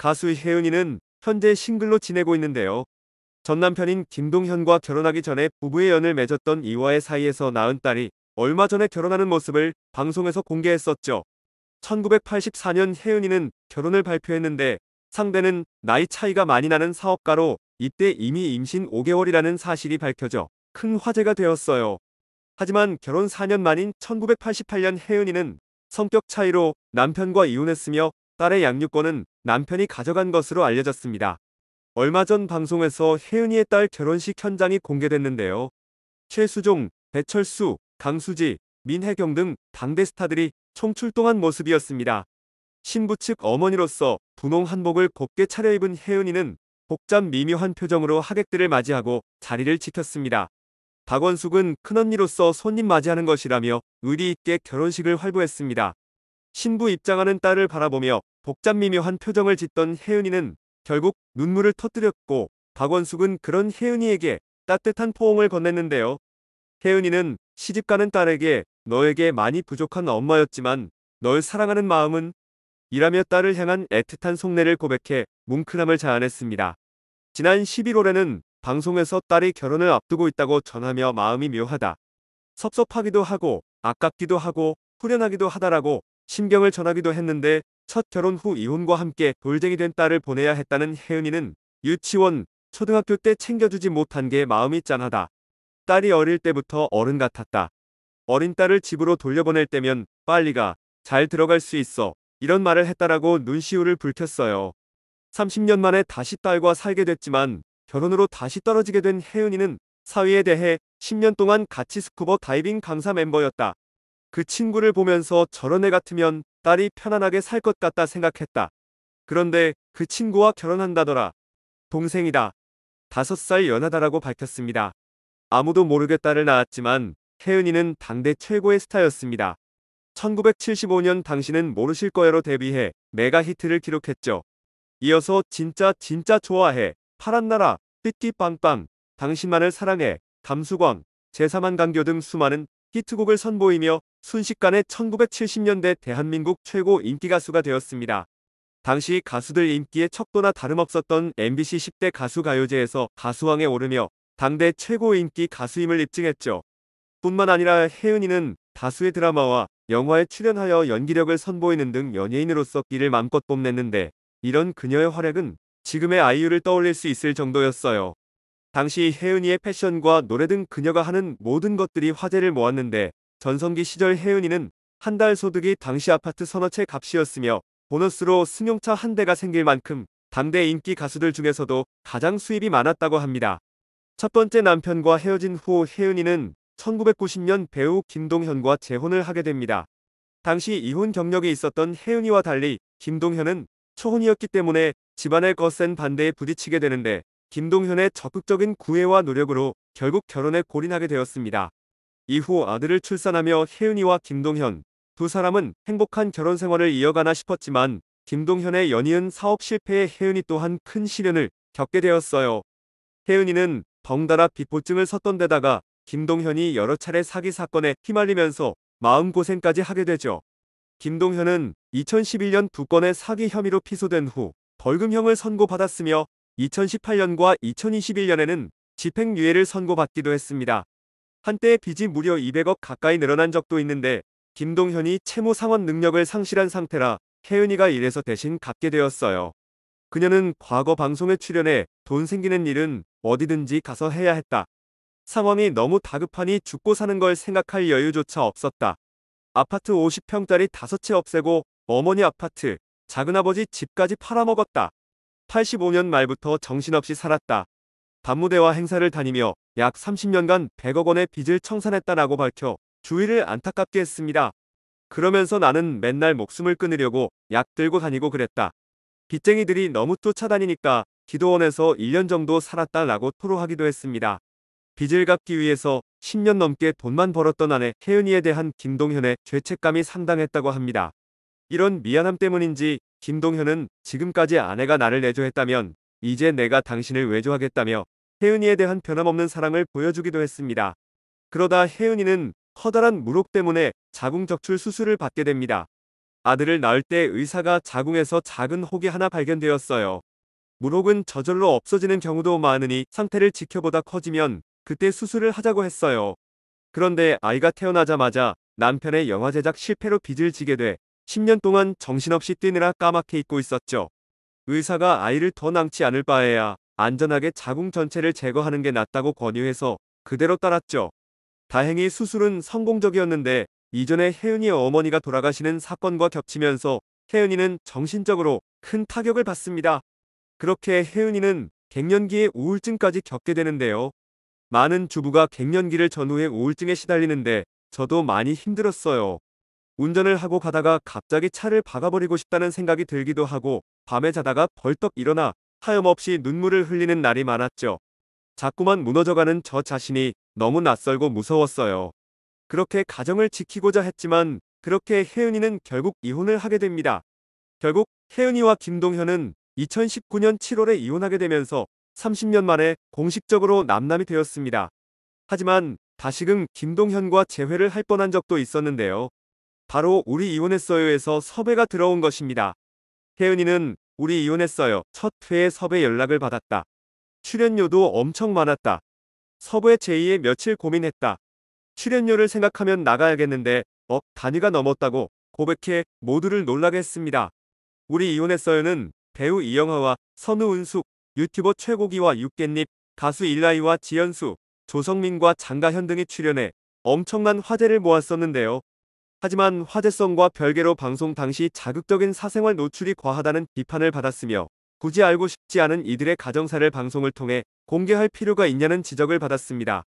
가수 혜은이는 현재 싱글로 지내고 있는데요. 전 남편인 김동현과 결혼하기 전에 부부의 연을 맺었던 이와의 사이에서 낳은 딸이 얼마 전에 결혼하는 모습을 방송에서 공개했었죠. 1984년 혜은이는 결혼을 발표했는데 상대는 나이 차이가 많이 나는 사업가로 이때 이미 임신 5개월이라는 사실이 밝혀져 큰 화제가 되었어요. 하지만 결혼 4년 만인 1988년 혜은이는 성격 차이로 남편과 이혼했으며 딸의 양육권은 남편이 가져간 것으로 알려졌습니다. 얼마 전 방송에서 혜은이의 딸 결혼식 현장이 공개됐는데요. 최수종, 배철수, 강수지, 민혜경 등 당대 스타들이 총출동한 모습이었습니다. 신부 측 어머니로서 분홍 한복을 곱게 차려입은 혜은이는 복잡 미묘한 표정으로 하객들을 맞이하고 자리를 지켰습니다. 박원숙은 큰언니로서 손님 맞이하는 것이라며 의리 있게 결혼식을 활보했습니다. 신부 입장하는 딸을 바라보며 복잡 미묘한 표정을 짓던 혜은이는 결국 눈물을 터뜨렸고 박원숙은 그런 혜은이에게 따뜻한 포옹을 건넸는데요. 혜은이는 시집가는 딸에게 너에게 많이 부족한 엄마였지만 널 사랑하는 마음은 이라며 딸을 향한 애틋한 속내를 고백해 뭉클함을 자아냈습니다. 지난 11월에는 방송에서 딸이 결혼을 앞두고 있다고 전하며 마음이 묘하다. 섭섭하기도 하고 아깝기도 하고 후련하기도 하다라고 심경을 전하기도 했는데 첫 결혼 후 이혼과 함께 돌쟁이 된 딸을 보내야 했다는 혜은이는 유치원, 초등학교 때 챙겨주지 못한 게 마음이 짠하다. 딸이 어릴 때부터 어른 같았다. 어린 딸을 집으로 돌려보낼 때면 빨리 가, 잘 들어갈 수 있어. 이런 말을 했다라고 눈시울을 불켰어요 30년 만에 다시 딸과 살게 됐지만 결혼으로 다시 떨어지게 된 혜은이는 사위에 대해 10년 동안 같이 스쿠버 다이빙 강사 멤버였다. 그 친구를 보면서 저런 애 같으면 딸이 편안하게 살 것 같다 생각했다. 그런데 그 친구와 결혼한다더라. 동생이다. 다섯 살 연하다라고 밝혔습니다. 아무도 모르게 딸을 낳았지만 혜은이는 당대 최고의 스타였습니다. 1975년 당신은 모르실 거예로 데뷔해 메가 히트를 기록했죠. 이어서 진짜 진짜 좋아해 파란나라 띠띠빵빵 당신만을 사랑해 감수광 제사만 강교 등 수많은 히트곡을 선보이며 순식간에 1970년대 대한민국 최고 인기 가수가 되었습니다. 당시 가수들 인기에 척도나 다름없었던 MBC 10대 가수 가요제에서 가수왕에 오르며 당대 최고 인기 가수임을 입증했죠. 뿐만 아니라 혜은이는 다수의 드라마와 영화에 출연하여 연기력을 선보이는 등 연예인으로서 끼를 맘껏 뽐냈는데 이런 그녀의 활약은 지금의 아이유를 떠올릴 수 있을 정도였어요. 당시 혜은이의 패션과 노래 등 그녀가 하는 모든 것들이 화제를 모았는데 전성기 시절 혜은이는 한 달 소득이 당시 아파트 서너 채 값이었으며 보너스로 승용차 한 대가 생길 만큼 당대 인기 가수들 중에서도 가장 수입이 많았다고 합니다. 첫 번째 남편과 헤어진 후 혜은이는 1990년 배우 김동현과 재혼을 하게 됩니다. 당시 이혼 경력이 있었던 혜은이와 달리 김동현은 초혼이었기 때문에 집안의 거센 반대에 부딪히게 되는데 김동현의 적극적인 구애와 노력으로 결국 결혼에 골인하게 되었습니다. 이후 아들을 출산하며 혜은이와 김동현 두 사람은 행복한 결혼 생활을 이어가나 싶었지만 김동현의 연이은 사업 실패에 혜은이 또한 큰 시련을 겪게 되었어요. 혜은이는 덩달아 비포증을 섰던 데다가 김동현이 여러 차례 사기 사건에 휘말리면서 마음고생까지 하게 되죠. 김동현은 2011년 두 건의 사기 혐의로 피소된 후 벌금형을 선고받았으며 2018년과 2021년에는 집행유예를 선고받기도 했습니다. 한때 빚이 무려 200억 가까이 늘어난 적도 있는데 김동현이 채무 상환 능력을 상실한 상태라 혜은이가 이래서 대신 갚게 되었어요. 그녀는 과거 방송에 출연해 돈 생기는 일은 어디든지 가서 해야 했다. 상황이 너무 다급하니 죽고 사는 걸 생각할 여유조차 없었다. 아파트 50평짜리 5채 없애고 어머니 아파트, 작은아버지 집까지 팔아먹었다. 85년 말부터 정신없이 살았다. 반무대와 행사를 다니며 약 30년간 100억 원의 빚을 청산했다라고 밝혀 주위를 안타깝게 했습니다. 그러면서 나는 맨날 목숨을 끊으려고 약 들고 다니고 그랬다. 빚쟁이들이 너무 쫓아다니니까 기도원에서 1년 정도 살았다라고 토로하기도 했습니다. 빚을 갚기 위해서 10년 넘게 돈만 벌었던 아내 혜은이에 대한 김동현의 죄책감이 상당했다고 합니다. 이런 미안함 때문인지 김동현은 지금까지 아내가 나를 내조했다면 이제 내가 당신을 외조하겠다며 혜은이에 대한 변함없는 사랑을 보여주기도 했습니다. 그러다 혜은이는 커다란 무록 때문에 자궁적출 수술을 받게 됩니다. 아들을 낳을 때 의사가 자궁에서 작은 혹이 하나 발견되었어요. 무록은 저절로 없어지는 경우도 많으니 상태를 지켜보다 커지면 그때 수술을 하자고 했어요. 그런데 아이가 태어나자마자 남편의 영화 제작 실패로 빚을 지게 돼 10년 동안 정신없이 뛰느라 까맣게 잊고 있었죠. 의사가 아이를 더 낳지 않을 바에야 안전하게 자궁 전체를 제거하는 게 낫다고 권유해서 그대로 따랐죠. 다행히 수술은 성공적이었는데 이전에 혜은이 의 어머니가 돌아가시는 사건과 겹치면서 혜은이는 정신적으로 큰 타격을 받습니다. 그렇게 혜은이는 갱년기의 우울증까지 겪게 되는데요. 많은 주부가 갱년기를 전후해 우울증에 시달리는데 저도 많이 힘들었어요. 운전을 하고 가다가 갑자기 차를 박아버리고 싶다는 생각이 들기도 하고 밤에 자다가 벌떡 일어나 하염없이 눈물을 흘리는 날이 많았죠. 자꾸만 무너져가는 저 자신이 너무 낯설고 무서웠어요. 그렇게 가정을 지키고자 했지만 그렇게 혜은이는 결국 이혼을 하게 됩니다. 결국 혜은이와 김동현은 2019년 7월에 이혼하게 되면서 30년 만에 공식적으로 남남이 되었습니다. 하지만 다시금 김동현과 재회를 할 뻔한 적도 있었는데요. 바로 우리 이혼했어요에서 섭외가 들어온 것입니다. 혜은이는 우리 이혼했어요 첫 회에 섭외 연락을 받았다. 출연료도 엄청 많았다. 섭외 제의에 며칠 고민했다. 출연료를 생각하면 나가야겠는데 억 단위가 넘었다고 고백해 모두를 놀라게 했습니다. 우리 이혼했어요는 배우 이영하와 선우 은숙, 유튜버 최고기와 육깻잎, 가수 일라이와 지연수, 조성민과 장가현 등이 출연해 엄청난 화제를 모았었는데요. 하지만 화제성과 별개로 방송 당시 자극적인 사생활 노출이 과하다는 비판을 받았으며 굳이 알고 싶지 않은 이들의 가정사를 방송을 통해 공개할 필요가 있냐는 지적을 받았습니다.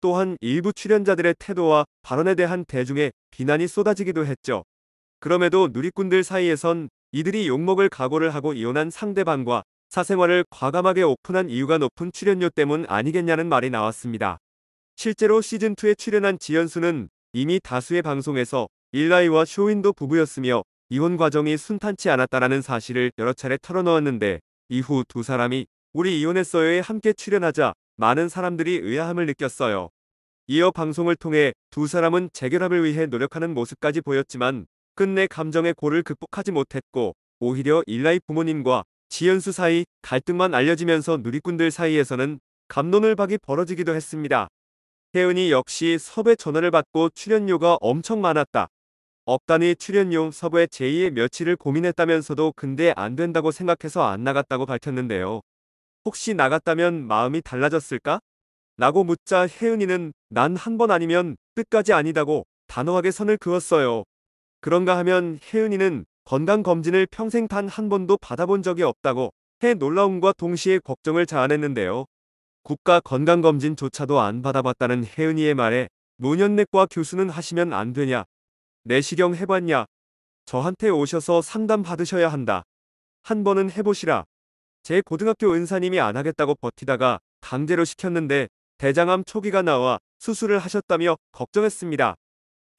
또한 일부 출연자들의 태도와 발언에 대한 대중의 비난이 쏟아지기도 했죠. 그럼에도 누리꾼들 사이에선 이들이 욕먹을 각오를 하고 이혼한 상대방과 사생활을 과감하게 오픈한 이유가 높은 출연료 때문 아니겠냐는 말이 나왔습니다. 실제로 시즌2에 출연한 지연수는 이미 다수의 방송에서 일라이와 쇼윈도 부부였으며 이혼 과정이 순탄치 않았다라는 사실을 여러 차례 털어놓았는데 이후 두 사람이 우리 이혼했어요에 함께 출연하자 많은 사람들이 의아함을 느꼈어요. 이어 방송을 통해 두 사람은 재결합을 위해 노력하는 모습까지 보였지만 끝내 감정의 골을 극복하지 못했고 오히려 일라이 부모님과 지연수 사이 갈등만 알려지면서 누리꾼들 사이에서는 감론을 박이 벌어지기도 했습니다. 혜은이 역시 섭외 전화를 받고 출연료가 엄청 많았다. 업단이 출연료 섭외 제2의 며칠을 고민했다면서도 근데 안 된다고 생각해서 안 나갔다고 밝혔는데요. 혹시 나갔다면 마음이 달라졌을까? 라고 묻자 혜은이는 난 한 번 아니면 끝까지 아니다고 단호하게 선을 그었어요. 그런가 하면 혜은이는 건강검진을 평생 단 한 번도 받아본 적이 없다고 해 놀라움과 동시에 걱정을 자아냈는데요. 국가 건강검진조차도 안 받아봤다는 혜은이의 말에 문현내과 교수는 하시면 안 되냐? 내시경 해봤냐? 저한테 오셔서 상담 받으셔야 한다. 한 번은 해보시라. 제 고등학교 은사님이 안 하겠다고 버티다가 강제로 시켰는데 대장암 초기가 나와 수술을 하셨다며 걱정했습니다.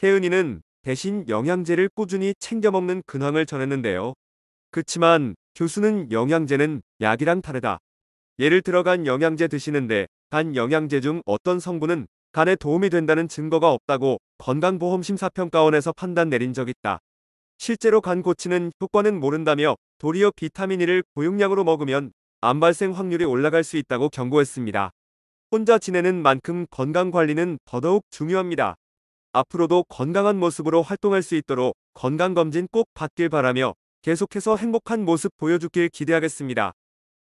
혜은이는 대신 영양제를 꾸준히 챙겨 먹는 근황을 전했는데요. 그치만 교수는 영양제는 약이랑 다르다. 예를 들어 간 영양제 드시는데 간 영양제 중 어떤 성분은 간에 도움이 된다는 증거가 없다고 건강보험심사평가원에서 판단 내린 적 있다. 실제로 간 고치는 효과는 모른다며 도리어 비타민 E를 고용량으로 먹으면 암 발생 확률이 올라갈 수 있다고 경고했습니다. 혼자 지내는 만큼 건강관리는 더더욱 중요합니다. 앞으로도 건강한 모습으로 활동할 수 있도록 건강검진 꼭 받길 바라며 계속해서 행복한 모습 보여주길 기대하겠습니다.